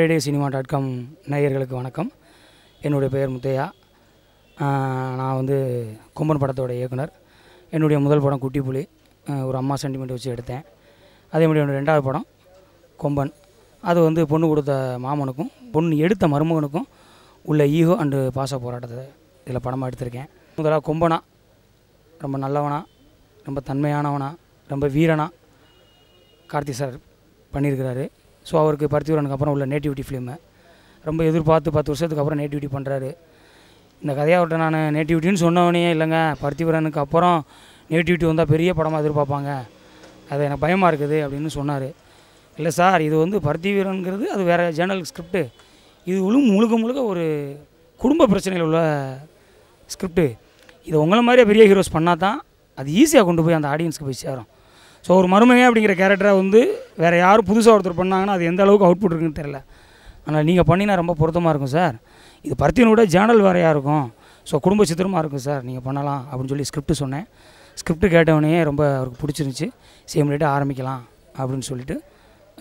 Friday cinema dot com நேயர்களுக்கு வணக்கம் என்னுடைய பெயர் முத்தையா நான் வந்து கொம்பன் படத்தோட இயக்குனர் என்னுடைய முதல் படம் குட்டி புலி ஒரு அம்மா சென்டிமெண்ட் வச்சு எடுத்தேன் அதே மாதிரி என்னோடய ரெண்டாவது படம் கொம்பன் அது வந்து பொண்ணு கொடுத்த மாமனுக்கும் பொண்ணு எடுத்த மருமகனுக்கும் உள்ள ஈகோ அண்டு பாச போராட்டத்தை இதில் படமாக எடுத்திருக்கேன் முதலாக கொம்பனா ரொம்ப நல்லவனா ரொம்ப தன்மையானவனா ரொம்ப வீரனா கார்த்தி சார் பண்ணியிருக்கிறாரு ஸோ அவருக்கு பருத்திவரனுக்கு அப்புறம் உள்ள நேட்டிவிட்டி ஃபிலிமு ரொம்ப எதிர்பார்த்து பத்து வருஷத்துக்கு அப்புறம் நேட்டிவிட்டி பண்ணுறாரு இந்த கதையாக அவர்கிட்ட நான் நேட்டிவிட்டின்னு சொன்னவனே இல்லைங்க பருத்திவரனுக்கு அப்புறம் நேட்டிவிட்டி வந்தால் பெரிய படமாக எதிர்பார்ப்பாங்க அது எனக்கு பயமாக இருக்குது அப்படின்னு சொன்னார் இல்லை சார் இது வந்து பருத்தி வீரனுங்கிறது அது வேறு ஜேர்னல் ஸ்கிரிப்டு இது முழுக்க முழுக்க ஒரு குடும்ப பிரச்சனையில் உள்ள ஸ்கிரிப்டு இது உங்களை மாதிரியே பெரிய ஹீரோஸ் பண்ணால் தான் அது ஈஸியாக கொண்டு போய் அந்த ஆடியன்ஸுக்கு போய் சேரும் ஸோ ஒரு மருமகன் அப்படிங்கிற கேரக்டரை வந்து வேறு யாரும் புதுசாக ஒருத்தர் பண்ணாங்கன்னா அது எந்த அளவுக்கு அவுட்புட் இருக்குன்னு தெரில ஆனால் நீங்கள் பண்ணினா ரொம்ப பொருத்தமாக இருக்கும் சார் இது பருத்தினோட ஜேனல் வேறையாக இருக்கும் ஸோ குடும்ப சித்திரமாக இருக்கும் சார் நீங்கள் பண்ணலாம் அப்படின்னு சொல்லி ஸ்கிரிப்ட் சொன்னேன் ஸ்கிரிப்ட் கேட்டவனே ரொம்ப அவருக்கு பிடிச்சிருந்துச்சி சேம் லேட்டாக ஆரம்பிக்கலாம் அப்படின்னு சொல்லிட்டு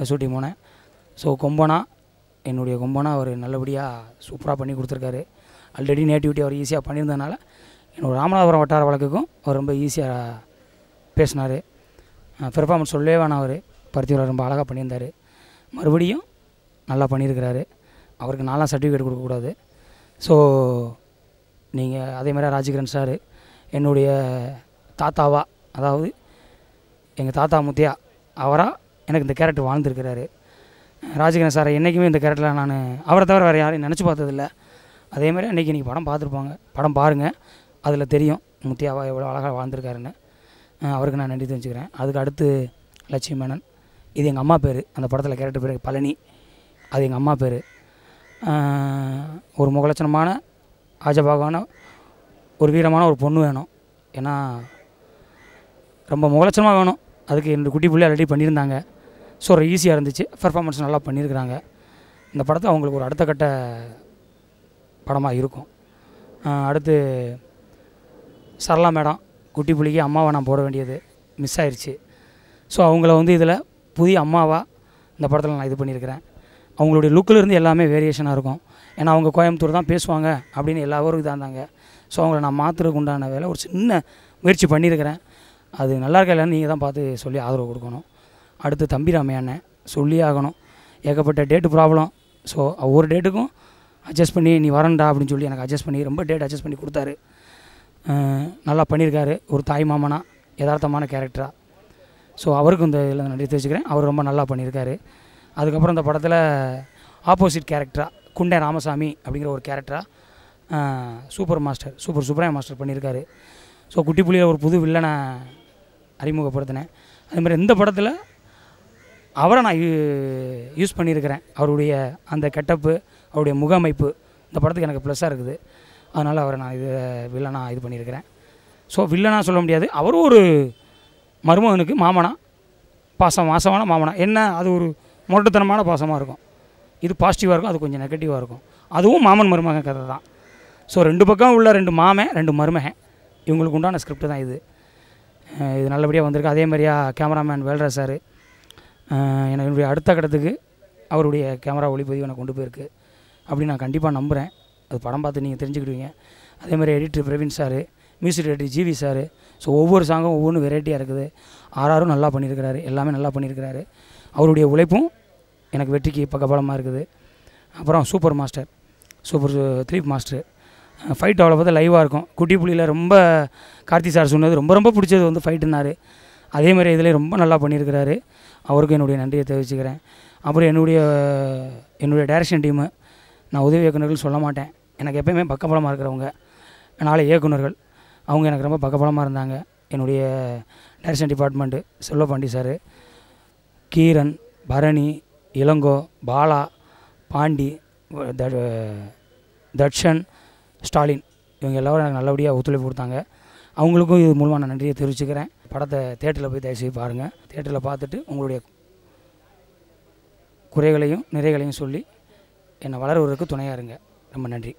ஷூட்டிங் போனேன் ஸோ கொம்பனா என்னுடைய கொம்பனா அவர் நல்லபடியாக சூப்பராக பண்ணி கொடுத்துருக்காரு ஆல்ரெடி நேட்டிவிட்டி அவர் ஈஸியாக பண்ணியிருந்ததுனால என்னோடய ராமநாதபுரம் வட்டார வழக்குக்கும் அவர் ரொம்ப ஈஸியாக பேசினார் பெர்ஃபார்மன்ஸ் சொல்லவே வேணாம் அவர் பருத்தியூரில் ரொம்ப அழகாக பண்ணியிருந்தார் மறுபடியும் நல்லா பண்ணியிருக்கிறாரு அவருக்கு நாலாம் சர்டிஃபிகேட் கொடுக்கக்கூடாது ஸோ நீங்கள் அதே மாதிரி ராஜகிரன் சார் என்னுடைய தாத்தாவா அதாவது எங்கள் தாத்தா முத்தியா அவராக எனக்கு இந்த கேரக்டர் வாழ்ந்துருக்கிறாரு ராஜகிரன் சார் என்றைக்குமே இந்த கேரக்டரில் நான் அவரை தவிர வேறு யாரையும் நினச்சி பார்த்ததில்ல அதேமாதிரி அன்றைக்கி இன்றைக்கி படம் பார்த்துருப்பாங்க படம் பாருங்கள் அதில் தெரியும் முத்தியாவா எவ்வளோ அழகாக வாழ்ந்துருக்காருன்னு அவருக்கு நான் நன்றி தெரிஞ்சுக்கிறேன் அதுக்கு அடுத்து லட்சுமி மேனன் இது எங்கள் அம்மா பேர் அந்த படத்தில் கேரக்டர் பேர் பழனி அது எங்கள் அம்மா பேர் ஒரு முகலட்சணமான ஆஜபாகவான ஒரு வீரமான ஒரு பொண்ணு வேணும் ஏன்னா ரொம்ப முகலட்சணமாக வேணும் அதுக்கு ரெண்டு குட்டி பிள்ளை ஆல்ரெடி பண்ணியிருந்தாங்க ஸோ ஒரு ஈஸியாக இருந்துச்சு பர்ஃபார்மன்ஸ் நல்லா பண்ணியிருக்கிறாங்க இந்த படத்தை அவங்களுக்கு ஒரு அடுத்த கட்ட படமாக இருக்கும் அடுத்து சரளா மேடம் குட்டி புளிக்கு அம்மாவை நான் போட வேண்டியது மிஸ் ஆயிடுச்சு ஸோ அவங்கள வந்து இதில் புதிய அம்மாவாக இந்த படத்தில் நான் இது பண்ணியிருக்கிறேன் அவங்களுடைய லுக்கிலிருந்து எல்லாமே வேரியேஷனாக இருக்கும் ஏன்னா அவங்க கோயம்புத்தூர் தான் பேசுவாங்க அப்படின்னு எல்லாரும் இதாக இருந்தாங்க ஸோ அவங்கள நான் மாற்றுறதுக்கு உண்டான வேலை ஒரு சின்ன முயற்சி பண்ணியிருக்கிறேன் அது நல்லா இருக்கா இல்லைன்னு நீங்கள் தான் பார்த்து சொல்லி ஆதரவு கொடுக்கணும் அடுத்து தம்பி ராமையான சொல்லி ஆகணும் ஏகப்பட்ட டேட்டு ப்ராப்ளம் ஸோ ஒவ்வொரு டேட்டுக்கும் அட்ஜஸ்ட் பண்ணி நீ வரண்டா அப்படின்னு சொல்லி எனக்கு அட்ஜஸ்ட் பண்ணி ரொம்ப டேட் அட்ஜஸ்ட் பண்ணி கொடுத்தாரு நல்லா பண்ணியிருக்காரு ஒரு தாய் மாமனா யதார்த்தமான கேரக்டராக ஸோ அவருக்கு இந்த இதில் நன்றி தெரிவிச்சுக்கிறேன் அவர் ரொம்ப நல்லா பண்ணியிருக்காரு அதுக்கப்புறம் இந்த படத்தில் ஆப்போசிட் கேரக்டராக குண்டை ராமசாமி அப்படிங்கிற ஒரு கேரக்டராக super master super Subramaniya master பண்ணியிருக்காரு ஸோ குட்டி புள்ளியில் ஒரு புது வில்லனை அறிமுகப்படுத்தினேன் அதுமாதிரி இந்த படத்தில் அவரை நான் யூஸ் பண்ணியிருக்கிறேன் அவருடைய அந்த கெட்டப்பு அவருடைய முகமைப்பு இந்த படத்துக்கு எனக்கு ப்ளஸ்ஸாக இருக்குது அதனால் அவரை நான் இது வில்லனாக இது பண்ணியிருக்கிறேன் ஸோ வில்லனாக சொல்ல முடியாது அவரும் ஒரு மருமகனுக்கு மாமனா பாசம் மாசமான மாமனா என்ன அது ஒரு முரட்டுத்தனமான பாசமாக இருக்கும் இது பாசிட்டிவாக இருக்கும் அது கொஞ்சம் நெகட்டிவாக இருக்கும் அதுவும் மாமன் மருமகன் கதை தான் ஸோ ரெண்டு பக்கம் உள்ள ரெண்டு மாமன் ரெண்டு மருமகன் இவங்களுக்கு உண்டான ஸ்கிரிப்ட் தான் இது இது நல்லபடியாக வந்திருக்கு அதே மாதிரியா கேமராமேன் வேல்ராஜ் சார் என்னுடைய அடுத்த கடத்துக்கு அவருடைய கேமரா ஒளிப்பதிவு நான் கொண்டு போயிருக்கு அப்படின்னு நான் கண்டிப்பாக நம்புகிறேன் அது படம் பார்த்து நீங்கள் தெரிஞ்சுக்கிடுவீங்க அதே மாதிரி editor Praveen sir music director G V sir so ஒவ்வொரு சாங்கும் ஒவ்வொன்றும் வெரைட்டியாக இருக்குது ஆர்ஆரும் நல்லா பண்ணியிருக்கிறாரு எல்லாமே நல்லா பண்ணியிருக்கிறாரு அவருடைய உழைப்பும் எனக்கு வெற்றிக்கு பக்கபலமாக இருக்குது அப்புறம் super master super three master fight அவ்வளோ பார்த்தா லைவாக இருக்கும் குட்டி புள்ளியில் ரொம்ப கார்த்தி சார் சொன்னது ரொம்ப ரொம்ப பிடிச்சது வந்து ஃபைட்டுனாரு மாதிரி இதில் ரொம்ப நல்லா பண்ணியிருக்கிறாரு அவருக்கும் என்னுடைய நன்றியை தெரிவிச்சுக்கிறேன் அப்புறம் என்னுடைய என்னுடைய டேரக்ஷன் டீமு நான் உதவி இயக்குநர்கள் சொல்ல மாட்டேன் எனக்கு எப்போயுமே பக்கபலமாக இருக்கிறவங்க நாலு இயக்குநர்கள் அவங்க எனக்கு ரொம்ப பக்கபலமாக இருந்தாங்க என்னுடைய direction department Selvapandi sir Keeran Bharani Ilango Bala Pandi Thatchan Stalin இவங்க எல்லோரும் எனக்கு நல்லபடியாக ஒத்துழைப்பு கொடுத்தாங்க அவங்களுக்கும் இது மூலமாக நான் நன்றியை தெரிவிச்சுக்கிறேன் படத்தை தேட்டரில் போய் தயவுசெய்து பாருங்கள் தேட்டரில் பார்த்துட்டு உங்களுடைய குறைகளையும் நிறைகளையும் சொல்லி என்னை வளர்வதற்கு துணையாக இருங்க ரொம்ப நன்றி